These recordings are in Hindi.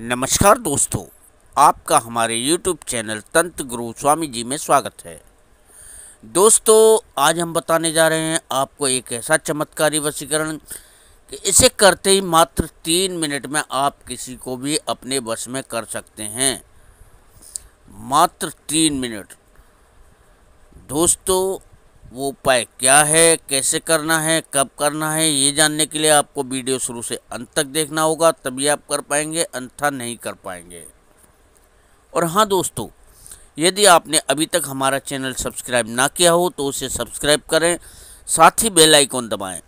नमस्कार दोस्तों आपका हमारे YouTube चैनल तंत्र गुरु स्वामी जी में स्वागत है दोस्तों आज हम बताने जा रहे हैं आपको एक ऐसा चमत्कारी वशीकरण कि इसे करते ही मात्र तीन मिनट में आप किसी को भी अपने बस में कर सकते हैं मात्र तीन मिनट दोस्तों वो उपाय क्या है कैसे करना है कब करना है ये जानने के लिए आपको वीडियो शुरू से अंत तक देखना होगा तभी आप कर पाएंगे अन्यथा नहीं कर पाएंगे और हाँ दोस्तों यदि आपने अभी तक हमारा चैनल सब्सक्राइब ना किया हो तो उसे सब्सक्राइब करें साथ ही बेल आइकॉन दबाएं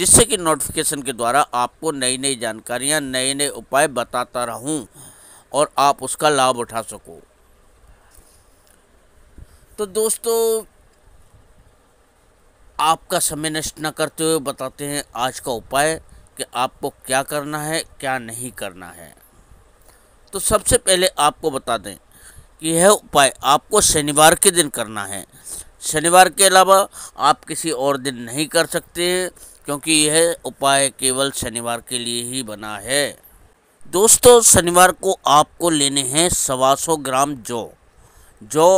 जिससे कि नोटिफिकेशन के द्वारा आपको नई नई जानकारियाँ नए नए उपाय बताता रहूँ और आप उसका लाभ उठा सको तो दोस्तों आपका समय नष्ट न करते हुए बताते हैं आज का उपाय कि आपको क्या करना है क्या नहीं करना है तो सबसे पहले आपको बता दें कि यह उपाय आपको शनिवार के दिन करना है शनिवार के अलावा आप किसी और दिन नहीं कर सकते हैं क्योंकि यह उपाय केवल शनिवार के लिए ही बना है दोस्तों शनिवार को आपको लेने हैं सवा सौ ग्राम जौ जौ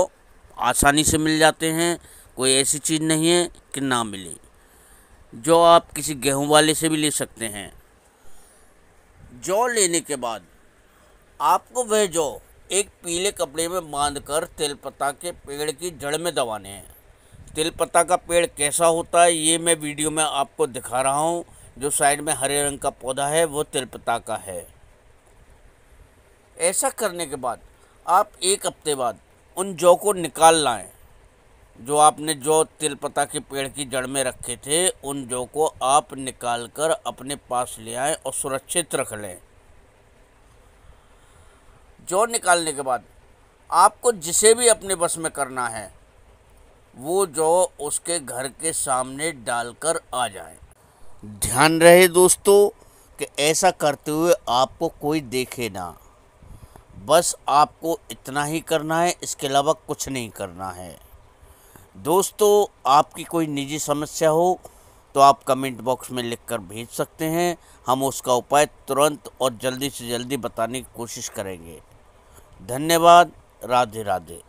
आसानी से मिल जाते हैं कोई ऐसी चीज़ नहीं है कि ना मिले जौ आप किसी गेहूं वाले से भी ले सकते हैं जौ लेने के बाद आपको वह जौ एक पीले कपड़े में बांधकर तेलपत्ता के पेड़ की जड़ में दबाने हैं तेलपत्ता का पेड़ कैसा होता है ये मैं वीडियो में आपको दिखा रहा हूँ जो साइड में हरे रंग का पौधा है वो तेलपत्ता का है ऐसा करने के बाद आप एक हफ्ते बाद उन जौ को निकाल लाएं जो आपने जो तिलपता के पेड़ की जड़ में रखे थे उन जौ को आप निकाल कर अपने पास ले आए और सुरक्षित रख लें जौ निकालने के बाद आपको जिसे भी अपने बस में करना है वो जौ उसके घर के सामने डालकर आ जाए ध्यान रहे दोस्तों कि ऐसा करते हुए आपको कोई देखे ना बस आपको इतना ही करना है इसके अलावा कुछ नहीं करना है दोस्तों आपकी कोई निजी समस्या हो तो आप कमेंट बॉक्स में लिखकर भेज सकते हैं हम उसका उपाय तुरंत और जल्दी से जल्दी बताने की कोशिश करेंगे धन्यवाद राधे राधे